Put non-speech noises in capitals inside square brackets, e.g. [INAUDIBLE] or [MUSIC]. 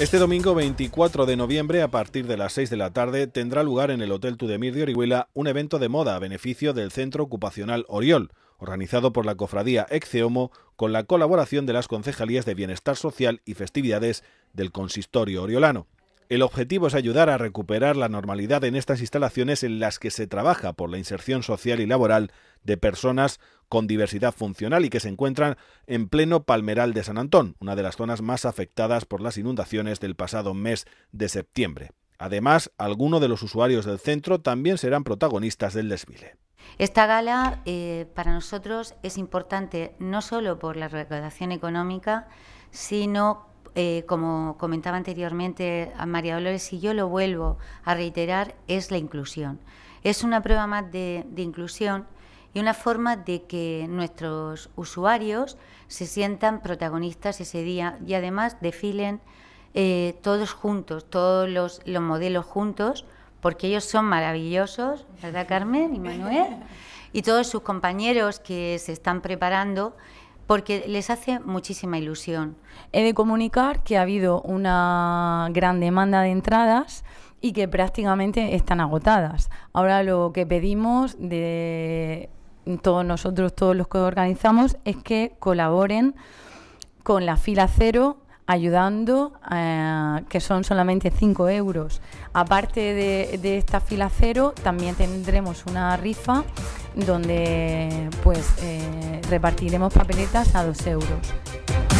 Este domingo 24 de noviembre, a partir de las 6 de la tarde, tendrá lugar en el Hotel Tudemir de Orihuela un evento de moda a beneficio del Centro Ocupacional Oriol, organizado por la cofradía Exceomo con la colaboración de las concejalías de Bienestar Social y Festividades del Consistorio Oriolano. El objetivo es ayudar a recuperar la normalidad en estas instalaciones en las que se trabaja por la inserción social y laboral de personas con diversidad funcional y que se encuentran en pleno Palmeral de San Antón, una de las zonas más afectadas por las inundaciones del pasado mes de septiembre. Además, algunos de los usuarios del centro también serán protagonistas del desfile. Esta gala eh, para nosotros es importante no solo por la recaudación económica, sino eh, como comentaba anteriormente a María Dolores y yo lo vuelvo a reiterar, es la inclusión. Es una prueba más de, inclusión y una forma de que nuestros usuarios se sientan protagonistas ese día y además desfilen eh, todos juntos, todos los, los, modelos juntos, porque ellos son maravillosos, ¿verdad Carmen y Manuel? [LAUGHS] Y todos sus compañeros que se están preparando porque les hace muchísima ilusión. He de comunicar que ha habido una gran demanda de entradas y que prácticamente están agotadas. Ahora lo que pedimos de todos nosotros, todos los que organizamos, es que colaboren con la fila cero ayudando, eh, que son solamente 5 euros. Aparte de, esta fila cero, también tendremos una rifa donde pues eh, repartiremos papeletas a 2 euros.